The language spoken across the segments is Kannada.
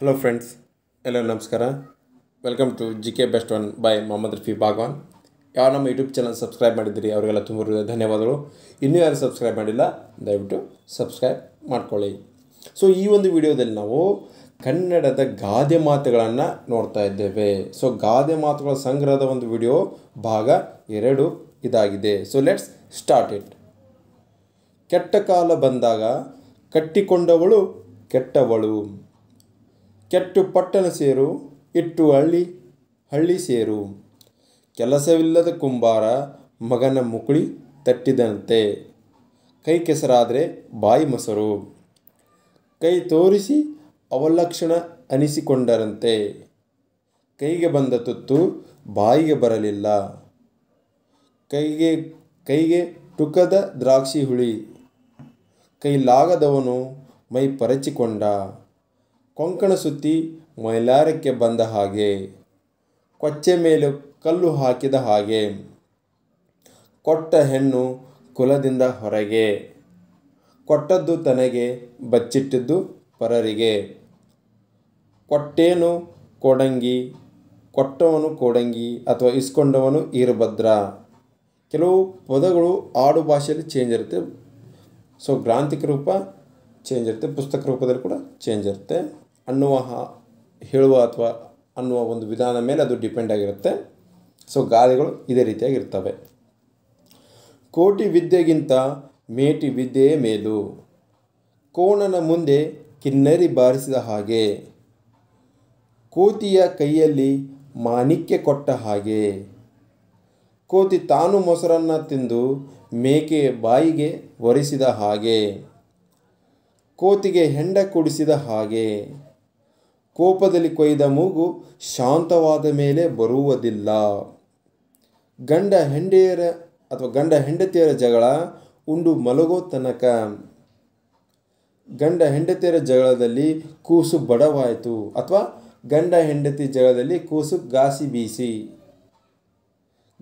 ಹಲೋ ಫ್ರೆಂಡ್ಸ್ ಎಲ್ಲರೂ ನಮಸ್ಕಾರ welcome to G K best one by Mohammad Rafi Bhagwan ಯಾರು ನಮ್ಮ ಯೂಟ್ಯೂಬ್ ಚಾನಲ್ ಸಬ್ಸ್ಕ್ರೈಬ್ ಮಾಡಿದ್ದೀರಿ ಅವರಿಗೆಲ್ಲ ತುಂಬ ಧನ್ಯವಾದಗಳು ಇನ್ನೂ ಯಾರು ಸಬ್ಸ್ಕ್ರೈಬ್ ಮಾಡಿಲ್ಲ ದಯವಿಟ್ಟು ಸಬ್ಸ್ಕ್ರೈಬ್ ಮಾಡ್ಕೊಳ್ಳಿ ಸೊ ಈ ಒಂದು ವಿಡಿಯೋದಲ್ಲಿ ನಾವು ಕನ್ನಡದ ಗಾದೆ ಮಾತುಗಳನ್ನು ನೋಡ್ತಾ ಇದ್ದೇವೆ ಸೊ ಗಾದೆ ಮಾತುಗಳ ಸಂಗ್ರಹದ ಒಂದು ವಿಡಿಯೋ ಭಾಗ ಎರಡು ಇದಾಗಿದೆ ಸೊ ಲೆಟ್ಸ್ ಸ್ಟಾರ್ಟ್ ಇಟ್ ಕೆಟ್ಟ ಕಾಲ ಬಂದಾಗ ಕಟ್ಟಿಕೊಂಡವಳು ಕೆಟ್ಟವಳು ಕೆಟ್ಟು ಪಟ್ಟಣ ಸೇರು ಇಟ್ಟು ಹಳ್ಳಿ ಹಳ್ಳಿ ಸೇರು ಕೆಲಸವಿಲ್ಲದ ಕುಂಬಾರ ಮಗನ ಮುಕುಳಿ ತಟ್ಟಿದಂತೆ ಕೈ ಕೆಸರಾದರೆ ಬಾಯಿ ಮೊಸರು ಕೈ ತೋರಿಸಿ ಅವಲಕ್ಷಣ ಅನಿಸಿಕೊಂಡರಂತೆ ಕೈಗೆ ಬಂದ ತುತ್ತು ಬಾಯಿಗೆ ಬರಲಿಲ್ಲ ಕೈಗೆ ಕೈಗೆ ಟುಕದ ದ್ರಾಕ್ಷಿ ಹುಳಿ ಕೈಲಾಗದವನು ಮೈ ಪರಚಿಕೊಂಡ ಕೊಂಕಣ ಸುತ್ತಿ ಮೈಲಾರಕ್ಕೆ ಬಂದ ಹಾಗೆ ಕೊಚ್ಚೆ ಮೇಲೆ ಕಲ್ಲು ಹಾಕಿದ ಹಾಗೆ ಕೊಟ್ಟ ಹೆಣ್ಣು ಕುಲದಿಂದ ಹೊರಗೆ ಕೊಟ್ಟದ್ದು ತನಗೆ ಬಚ್ಚಿಟ್ಟಿದ್ದು ಪರರಿಗೆ ಕೊಟ್ಟೇನು ಕೊಡಂಗಿ ಕೊಟ್ಟವನು ಕೋಡಂಗಿ ಅಥವಾ ಇಸ್ಕೊಂಡವನು ಈರಭದ್ರ ಕೆಲವು ಪದಗಳು ಆಡು ಭಾಷೆಯಲ್ಲಿ ಚೇಂಜ್ ಇರುತ್ತೆ ಸೊ ಗ್ರಾಂಥಿಕ ರೂಪ ಚೇಂಜ್ ಇರುತ್ತೆ ಪುಸ್ತಕ ರೂಪದಲ್ಲಿ ಕೂಡ ಚೇಂಜ್ ಇರುತ್ತೆ ಅನ್ನುವ ಹೇಳುವ ಅಥವಾ ಅನ್ನುವ ಒಂದು ವಿಧಾನ ಮೇಲೆ ಅದು ಡಿಪೆಂಡ್ ಆಗಿರುತ್ತೆ ಸೊ ಗಾದೆಗಳು ಇದೇ ರೀತಿಯಾಗಿರ್ತವೆ ಕೋಟಿ ವಿದ್ಯೆಗಿಂತ ಮೇಟಿ ವಿದ್ಯೆಯೇ ಮೇಲು ಕೋಣನ ಮುಂದೆ ಕಿನ್ನರಿ ಬಾರಿಸಿದ ಹಾಗೆ ಕೋತಿಯ ಕೈಯಲ್ಲಿ ಮಾಣಿಕ್ಯ ಕೊಟ್ಟ ಹಾಗೆ ಕೋತಿ ತಾನು ಮೊಸರನ್ನು ತಿಂದು ಮೇಕೆ ಬಾಯಿಗೆ ಒರೆಸಿದ ಹಾಗೆ ಕೋತಿಗೆ ಹೆಂಡ ಕುಡಿಸಿದ ಹಾಗೆ ಕೋಪದಲ್ಲಿ ಕೊಯ್ದ ಮೂಗು ಶಾಂತವಾದ ಮೇಲೆ ಬರುವುದಿಲ್ಲ ಗಂಡ ಹೆಂಡೆಯರ ಅಥವಾ ಗಂಡ ಹೆಂಡತಿಯರ ಜಗಳ ಉಂಡು ಮಲಗೋ ತನಕ ಗಂಡ ಹೆಂಡತಿಯರ ಜಗಳದಲ್ಲಿ ಕೂಸು ಬಡವಾಯಿತು ಅಥವಾ ಗಂಡ ಹೆಂಡತಿ ಜಗಳದಲ್ಲಿ ಕೂಸು ಗಾಸಿ ಬೀಸಿ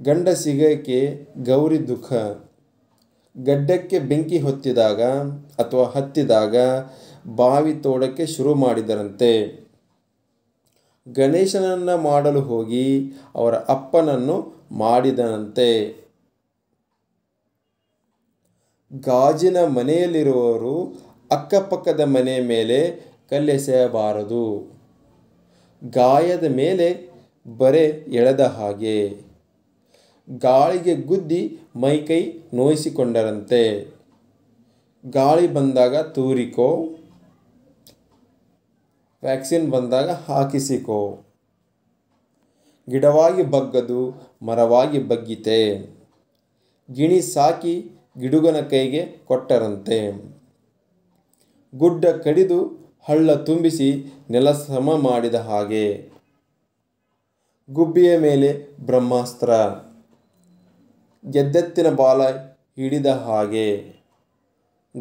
ಗಂಡ ಸಿಗಕ್ಕೆ ಗೌರಿ ದುಃಖ ಗಡ್ಡಕ್ಕೆ ಬೆಂಕಿ ಹೊತ್ತಿದಾಗ ಅಥವಾ ಹತ್ತಿದಾಗ ಬಾವಿ ತೋಡಕ್ಕೆ ಶುರು ಮಾಡಿದರಂತೆ ಗಣೇಶನನ್ನು ಮಾಡಲು ಹೋಗಿ ಅವರ ಅಪ್ಪನನ್ನು ಮಾಡಿದನಂತೆ ಗಾಜಿನ ಮನೆಯಲ್ಲಿರುವವರು ಅಕ್ಕಪಕ್ಕದ ಮನೆ ಮೇಲೆ ಕಲ್ಲೆಸೆಯಬಾರದು ಗಾಯದ ಮೇಲೆ ಬರೆ ಎಳೆದ ಹಾಗೆ ಗಾಳಿಗೆ ಗುದ್ದಿ ಮೈಕೈ ನೋಯಿಸಿಕೊಂಡರಂತೆ ಗಾಳಿ ಬಂದಾಗ ತೂರಿಕೋ ವ್ಯಾಕ್ಸಿನ್ ಬಂದಾಗ ಹಾಕಿಸಿಕೋ ಗಿಡವಾಗಿ ಬಗ್ಗದು ಮರವಾಗಿ ಬಗ್ಗಿತೆ ಗಿಣಿ ಸಾಕಿ ಗಿಡುಗನ ಕೈಗೆ ಕೊಟ್ಟರಂತೆ ಗುಡ್ಡ ಕಡಿದು ಹಳ್ಳ ತುಂಬಿಸಿ ನೆಲ ಸಮ ಮಾಡಿದ ಹಾಗೆ ಗುಬ್ಬಿಯ ಮೇಲೆ ಬ್ರಹ್ಮಾಸ್ತ್ರ ಗೆದ್ದೆತ್ತಿನ ಬಾಲ ಹಿಡಿದ ಹಾಗೆ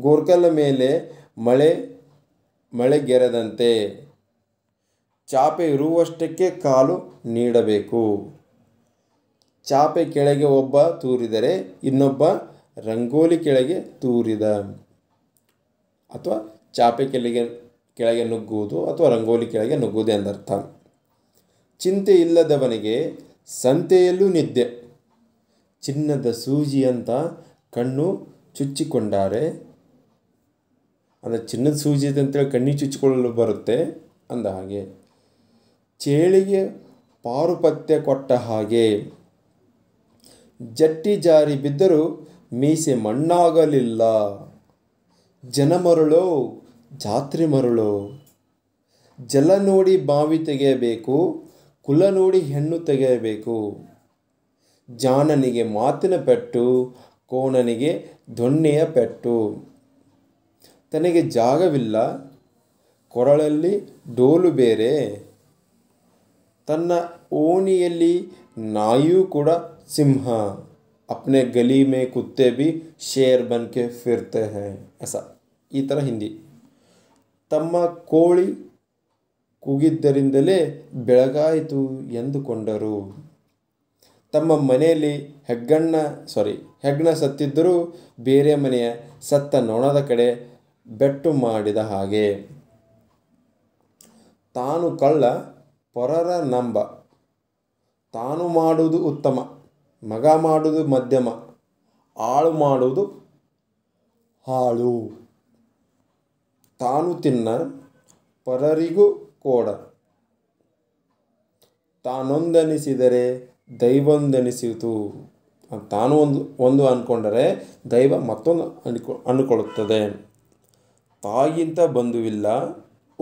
ಗೋರ್ಕಲ್ಲ ಮೇಲೆ ಮಳೆ ಮಳೆಗೆರೆದಂತೆ ಚಾಪೆ ಇರುವಷ್ಟಕ್ಕೆ ಕಾಲು ನೀಡಬೇಕು ಚಾಪೆ ಕೆಳಗೆ ಒಬ್ಬ ತೂರಿದರೆ ಇನ್ನೊಬ್ಬ ರಂಗೋಲಿ ಕೆಳಗೆ ತೂರಿದ ಅಥವಾ ಚಾಪೆ ಕೆಳಗೆ ಕೆಳಗೆ ನುಗ್ಗುವುದು ಅಥವಾ ರಂಗೋಲಿ ಕೆಳಗೆ ನುಗ್ಗುವುದು ಎಂದರ್ಥ ಚಿಂತೆ ಇಲ್ಲದವನಿಗೆ ಸಂತೆಯಲ್ಲೂ ನಿದ್ದೆ ಚಿನ್ನದ ಸೂಜಿ ಅಂತ ಕಣ್ಣು ಚುಚ್ಚಿಕೊಂಡರೆ ಅಂದರೆ ಚಿನ್ನದ ಸೂಜಿ ಇದೆ ಅಂತೇಳಿ ಕಣ್ಣಿ ಚುಚ್ಚಿಕೊಳ್ಳಲು ಬರುತ್ತೆ ಅಂದ ಹಾಗೆ ಚೇಳಿಗೆ ಪಾರುಪತ್ಯ ಕೊಟ್ಟ ಹಾಗೆ ಜಟ್ಟಿ ಜಾರಿ ಬಿದ್ದರೂ ಮೀಸೆ ಮಣ್ಣಾಗಲಿಲ್ಲ ಜನ ಮರಳೋ ಜಾತ್ರೆ ಮರಳೋ ಜಲ ನೋಡಿ ಬಾವಿ ತೆಗೆಯಬೇಕು ಕುಲ ನೋಡಿ ಹೆಣ್ಣು ತೆಗೆಯಬೇಕು ಜಾನನಿಗೆ ಮಾತಿನ ಪೆಟ್ಟು ಕೋಣನಿಗೆ ದೊಣ್ಣೆಯ ಪೆಟ್ಟು ತನಗೆ ಜಾಗವಿಲ್ಲ ಕೊರಳಲ್ಲಿ ಡೋಲು ಬೇರೆ ತನ್ನ ಓಣಿಯಲ್ಲಿ ನಾಯಿಯೂ ಕೂಡ ಸಿಂಹ ಅಪ್ನೆ ಗಲಿ ಮೇ ಕುತ್ತೆ ಬಿ ಶೇರ್ ಬನ್ಕೆ ಫಿರ್ತೆ ಹೇ ಈ ಥರ ಹಿಂದಿ ತಮ್ಮ ಕೋಳಿ ಕೂಗಿದ್ದರಿಂದಲೇ ಬೆಳಗಾಯಿತು ಎಂದುಕೊಂಡರು ತಮ್ಮ ಮನೆಯಲ್ಲಿ ಹೆಗ್ಗಣ್ಣ ಸಾರಿ ಹೆಗ್ಗಣ ಸತ್ತಿದ್ದರೂ ಬೇರೆ ಮನೆಯ ಸತ್ತ ನೊಣದ ಕಡೆ ಬೆಟ್ಟು ಮಾಡಿದ ಹಾಗೆ ತಾನು ಕಳ್ಳ ಪರರ ನಂಬ ತಾನು ಮಾಡುವುದು ಉತ್ತಮ ಮಗ ಮಾಡುವುದು ಮಧ್ಯಮ ಆಳು ಮಾಡುವುದು ಹಾಳು ತಾನು ತಿನ್ನ ಪರರಿಗೂ ಕೋಡ ತಾನೊಂದೆನಿಸಿದರೆ ದೈವೊಂದೆನಿಸಿತು ತಾನು ಒಂದು ಒಂದು ಅಂದ್ಕೊಂಡರೆ ದೈವ ಮತ್ತೊಂದು ಅನ್ಕೊ ಅಂದುಕೊಳ್ಳುತ್ತದೆ ತಾಯಿಗಿಂತ ಬಂಧುವಿಲ್ಲ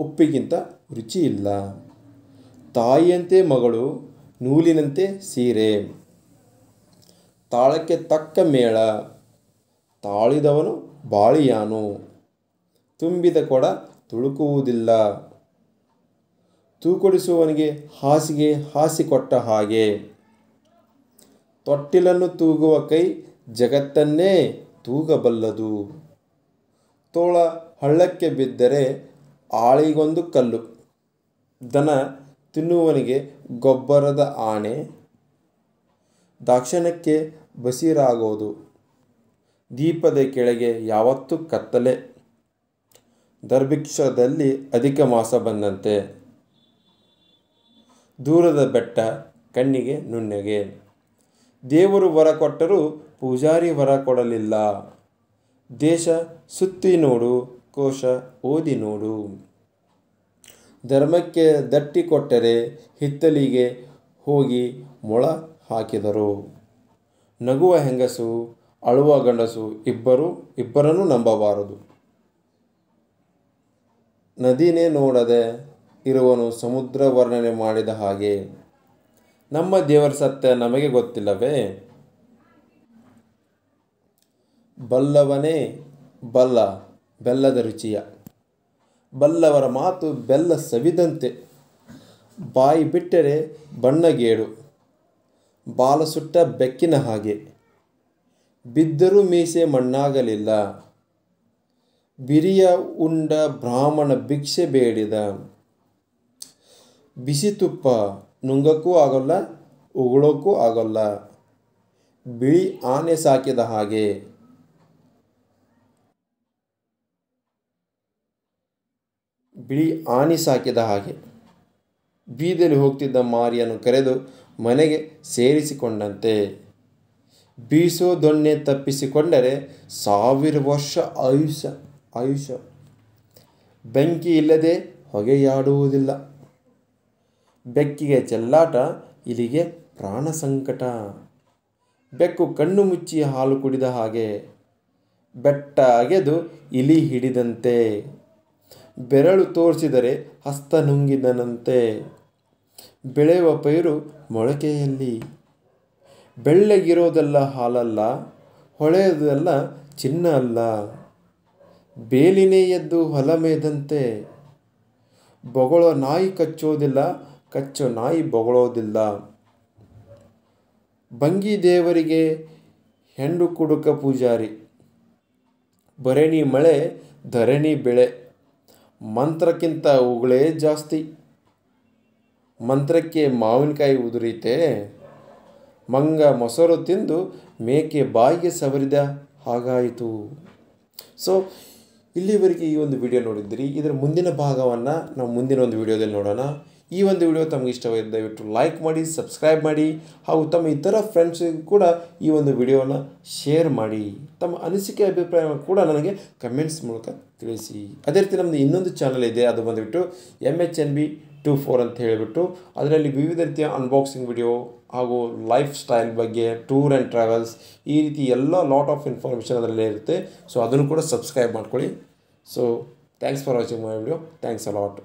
ಉಪ್ಪಿಗಿಂತ ರುಚಿಯಿಲ್ಲ ತಾಯಿಯಂತೆ ಮಗಳು ನೂಲಿನಂತೆ ಸೀರೆ ತಾಳಕ್ಕೆ ತಕ್ಕ ಮೇಳ ತಾಳಿದವನು ಬಾಳಿಯಾನು ತುಂಬಿದ ಕೊಡ ತುಳುಕುವುದಿಲ್ಲ ತೂಕಡಿಸುವವನಿಗೆ ಹಾಸಿಗೆ ಹಾಸಿಕೊಟ್ಟ ಹಾಗೆ ತೊಟ್ಟಿಲನ್ನು ತೂಗುವ ಕೈ ಜಗತ್ತನ್ನೇ ತೂಗಬಲ್ಲದು ತೋಳ ಹಳ್ಳಕ್ಕೆ ಬಿದ್ದರೆ ಆಳಿಗೊಂದು ಕಲ್ಲು ದನ ತಿನ್ನುವನಿಗೆ ಗೊಬ್ಬರದ ಆಣೆ ದಾಕ್ಷಿಣ್ಯಕ್ಕೆ ಬಸಿರಾಗೋದು ದೀಪದ ಕೆಳಗೆ ಯಾವತ್ತೂ ಕತ್ತಲೆ ದರ್ಭಿಕ್ಷದಲ್ಲಿ ಅಧಿಕ ಮಾಸ ಬಂದಂತೆ ದೂರದ ಬೆಟ್ಟ ಕಣ್ಣಿಗೆ ನುಣ್ಣಗೆ ದೇವರು ವರ ಕೊಟ್ಟರೂ ಪೂಜಾರಿ ವರ ಕೊಡಲಿಲ್ಲ ದೇಶ ಸುತ್ತಿ ನೋಡು ಕೋಶ ಓದಿ ನೋಡು ಧರ್ಮಕ್ಕೆ ದಟ್ಟಿಕೊಟ್ಟರೆ ಹಿತ್ತಲಿಗೆ ಹೋಗಿ ಮೊಳ ಹಾಕಿದರು ನಗುವ ಹೆಂಗಸು ಅಳುವ ಗಂಡಸು ಇಬ್ಬರು ಇಬ್ಬರನ್ನು ನಂಬಬಾರದು ನದಿನೇ ನೋಡದೆ ಇರುವನು ಸಮುದ್ರ ವರ್ಣನೆ ಮಾಡಿದ ಹಾಗೆ ನಮ್ಮ ದೇವರ ಸತ್ಯ ನಮಗೆ ಗೊತ್ತಿಲ್ಲವೇ ಬಲ್ಲವನೇ ಬಲ್ಲ ಬೆಲ್ಲದ ರುಚಿಯ ಬಲ್ಲವರ ಮಾತು ಬೆಲ್ಲ ಸವಿದಂತೆ ಬಾಯಿ ಬಿಟ್ಟರೆ ಬಣ್ಣಗೇಡು ಬಾಲ ಸುಟ್ಟ ಬೆಕ್ಕಿನ ಹಾಗೆ ಬಿದ್ದರೂ ಮೀಸೆ ಮಣ್ಣಾಗಲಿಲ್ಲ ಬಿರಿಯ ಉಂಡ ಬ್ರಾಹ್ಮಣ ಭಿಕ್ಷೆ ಬೇಡಿದ ಬಿಸಿ ತುಪ್ಪ ನುಂಗಕ್ಕೂ ಆಗೋಲ್ಲ ಉಗುಳೋಕ್ಕೂ ಆಗೋಲ್ಲ ಬಿಳಿ ಆನೆ ಸಾಕಿದ ಹಾಗೆ ಬಿಳಿ ಆನೆ ಸಾಕಿದ ಹಾಗೆ ಬೀದಿಯಲ್ಲಿ ಹೋಗ್ತಿದ್ದ ಮಾರಿಯನ್ನು ಕರೆದು ಮನೆಗೆ ಸೇರಿಸಿಕೊಂಡಂತೆ ಬೀಸೋ ದೊಣ್ಣೆ ತಪ್ಪಿಸಿಕೊಂಡರೆ ಸಾವಿರ ವರ್ಷ ಆಯುಷ್ಯ ಆಯುಷ ಬೆಂಕಿ ಇಲ್ಲದೆ ಹೊಗೆಯಾಡುವುದಿಲ್ಲ ಬೆಕ್ಕಿಗೆ ಚೆಲ್ಲಾಟ ಇಲ್ಲಿಗೆ ಪ್ರಾಣ ಸಂಕಟ ಬೆಕ್ಕು ಕಣ್ಣು ಮುಚ್ಚಿ ಹಾಲು ಕುಡಿದ ಹಾಗೆ ಬೆಟ್ಟ ಅಗೆದು ಇಲಿ ಹಿಡಿದಂತೆ ಬೆರಳು ತೋರಿಸಿದರೆ ಹಸ್ತ ನುಂಗಿದನಂತೆ ಬೆಳೆಯುವ ಪೈರು ಮೊಳಕೆಯಲ್ಲಿ ಬೆಳ್ಳಗಿರೋದೆಲ್ಲ ಹಾಲಲ್ಲ ಹೊಳೆಯೋದೆಲ್ಲ ಚಿನ್ನ ಅಲ್ಲ ಬೇಲಿನೇ ಎದ್ದು ಹೊಲ ಬೊಗಳೋ ನಾಯಿ ಕಚ್ಚೋದಿಲ್ಲ ಕಚ್ಚೋ ನಾಯಿ ಬೊಗಳೋದಿಲ್ಲ ಬಂಗಿ ದೇವರಿಗೆ ಹೆಂಡು ಕುಡುಕ ಪೂಜಾರಿ ಭರಣಿ ಮಳೆ ಧರಣಿ ಬೆಳೆ ಮಂತ್ರಕ್ಕಿಂತ ಉಗಳೇ ಜಾಸ್ತಿ ಮಂತ್ರಕ್ಕೆ ಮಾವಿನಕಾಯಿ ಉದುರಿತೆ ಮಂಗ ಮೊಸರು ತಿಂದು ಮೇಕೆ ಬಾಯಿಗೆ ಸವರಿದ ಹಾಗಾಯಿತು ಸೊ ಇಲ್ಲಿವರೆಗೆ ಈ ಒಂದು ವಿಡಿಯೋ ನೋಡಿದ್ದೀರಿ ಇದರ ಮುಂದಿನ ಭಾಗವನ್ನು ನಾವು ಮುಂದಿನ ಒಂದು ವಿಡಿಯೋದಲ್ಲಿ ನೋಡೋಣ ಈ ಒಂದು ವಿಡಿಯೋ ತಮಗೆ ಇಷ್ಟವಾಗಿದೆ ದಯವಿಟ್ಟು ಲೈಕ್ ಮಾಡಿ ಸಬ್ಸ್ಕ್ರೈಬ್ ಮಾಡಿ ಹಾಗೂ ತಮ್ಮ ಇತರ ಫ್ರೆಂಡ್ಸಿಗೂ ಕೂಡ ಈ ಒಂದು ವಿಡಿಯೋನ ಶೇರ್ ಮಾಡಿ ತಮ್ಮ ಅನಿಸಿಕೆ ಅಭಿಪ್ರಾಯವನ್ನು ಕೂಡ ನನಗೆ ಕಮೆಂಟ್ಸ್ ಮೂಲಕ ತಿಳಿಸಿ ಅದೇ ರೀತಿ ನಮ್ಮದು ಇನ್ನೊಂದು ಚಾನಲ್ ಇದೆ ಅದು ಬಂದುಬಿಟ್ಟು M H N B two four ಅಂತ ಹೇಳಿಬಿಟ್ಟು ಅದರಲ್ಲಿ ವಿವಿಧ ರೀತಿಯ ಅನ್ಬಾಕ್ಸಿಂಗ್ ವಿಡಿಯೋ ಹಾಗೂ ಲೈಫ್ ಸ್ಟೈಲ್ ಬಗ್ಗೆ ಟೂರ್ ಆ್ಯಂಡ್ ಟ್ರಾವೆಲ್ಸ್ ಈ ರೀತಿ ಎಲ್ಲ ಲಾಟ್ ಆಫ್ ಇನ್ಫಾರ್ಮೇಷನ್ ಅದರಲ್ಲೇ ಇರುತ್ತೆ ಸೊ ಅದನ್ನು ಕೂಡ ಸಬ್ಸ್ಕ್ರೈಬ್ ಮಾಡ್ಕೊಳ್ಳಿ so thanks for watching my video thanks a lot